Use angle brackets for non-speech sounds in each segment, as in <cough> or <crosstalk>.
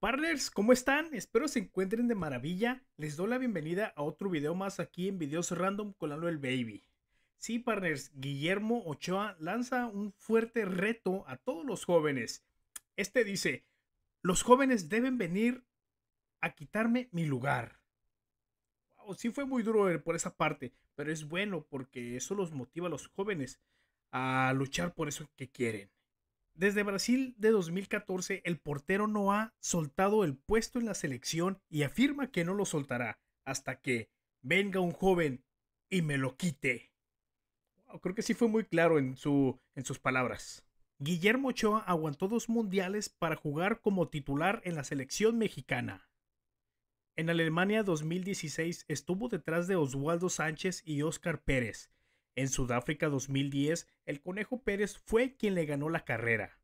Partners, ¿cómo están? Espero se encuentren de maravilla. Les doy la bienvenida a otro video más aquí en Videos Random con Anuel Baby. Sí, partners, Guillermo Ochoa lanza un fuerte reto a todos los jóvenes. Este dice, los jóvenes deben venir a quitarme mi lugar. Wow, sí fue muy duro eh, por esa parte, pero es bueno porque eso los motiva a los jóvenes a luchar por eso que quieren. Desde Brasil de 2014, el portero no ha soltado el puesto en la selección y afirma que no lo soltará hasta que venga un joven y me lo quite. creo que sí fue muy claro en, en sus palabras. Guillermo Ochoa aguantó dos mundiales para jugar como titular en la selección mexicana. En Alemania 2016 estuvo detrás de Oswaldo Sánchez y Óscar Pérez, en Sudáfrica 2010, el Conejo Pérez fue quien le ganó la carrera.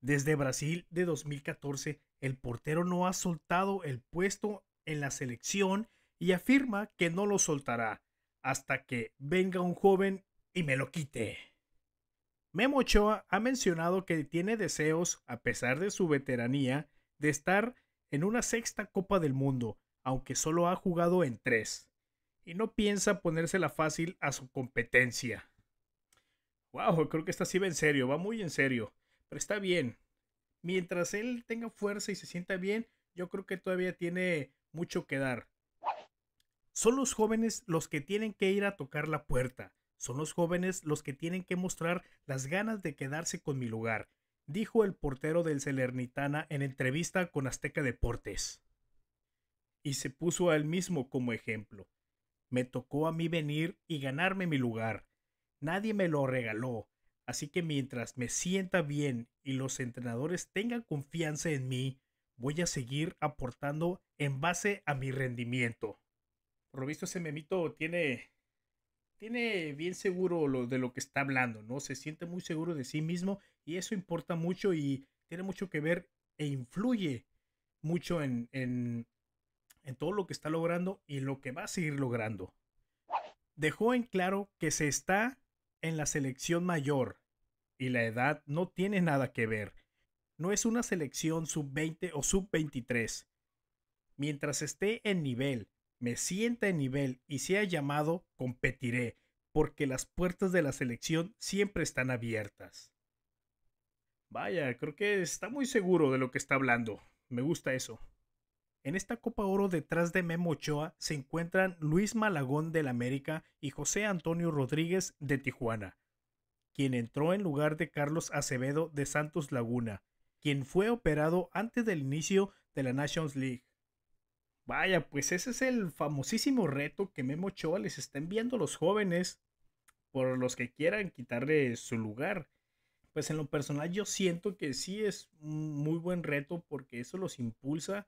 Desde Brasil de 2014, el portero no ha soltado el puesto en la selección y afirma que no lo soltará hasta que venga un joven y me lo quite. Memo Ochoa ha mencionado que tiene deseos, a pesar de su veteranía, de estar en una sexta Copa del Mundo, aunque solo ha jugado en tres y no piensa ponérsela fácil a su competencia. Wow, creo que esta sí va en serio, va muy en serio, pero está bien. Mientras él tenga fuerza y se sienta bien, yo creo que todavía tiene mucho que dar. Son los jóvenes los que tienen que ir a tocar la puerta. Son los jóvenes los que tienen que mostrar las ganas de quedarse con mi lugar, dijo el portero del Celernitana en entrevista con Azteca Deportes. Y se puso a él mismo como ejemplo. Me tocó a mí venir y ganarme mi lugar. Nadie me lo regaló. Así que mientras me sienta bien y los entrenadores tengan confianza en mí, voy a seguir aportando en base a mi rendimiento. Por lo visto ese memito tiene tiene bien seguro lo de lo que está hablando, ¿no? Se siente muy seguro de sí mismo y eso importa mucho y tiene mucho que ver e influye mucho en, en todo lo que está logrando y lo que va a seguir logrando. Dejó en claro que se está en la selección mayor y la edad no tiene nada que ver. No es una selección sub-20 o sub-23. Mientras esté en nivel, me sienta en nivel y sea llamado, competiré, porque las puertas de la selección siempre están abiertas. Vaya, creo que está muy seguro de lo que está hablando. Me gusta eso. En esta Copa Oro detrás de Memo Ochoa se encuentran Luis Malagón del América y José Antonio Rodríguez de Tijuana, quien entró en lugar de Carlos Acevedo de Santos Laguna, quien fue operado antes del inicio de la Nations League. Vaya, pues ese es el famosísimo reto que Memo Ochoa les está enviando a los jóvenes por los que quieran quitarle su lugar. Pues en lo personal yo siento que sí es un muy buen reto porque eso los impulsa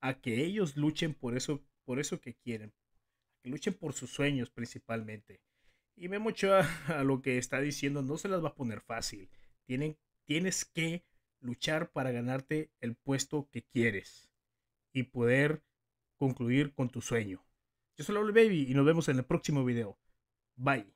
a que ellos luchen por eso, por eso que quieren, que luchen por sus sueños principalmente. Y me mucho <laughs> a, lo que está diciendo, no se las va a poner fácil. Tienen, tienes que luchar para ganarte el puesto que quieres y poder concluir con tu sueño. Yo soy Lolo Baby y nos vemos en el próximo video. Bye.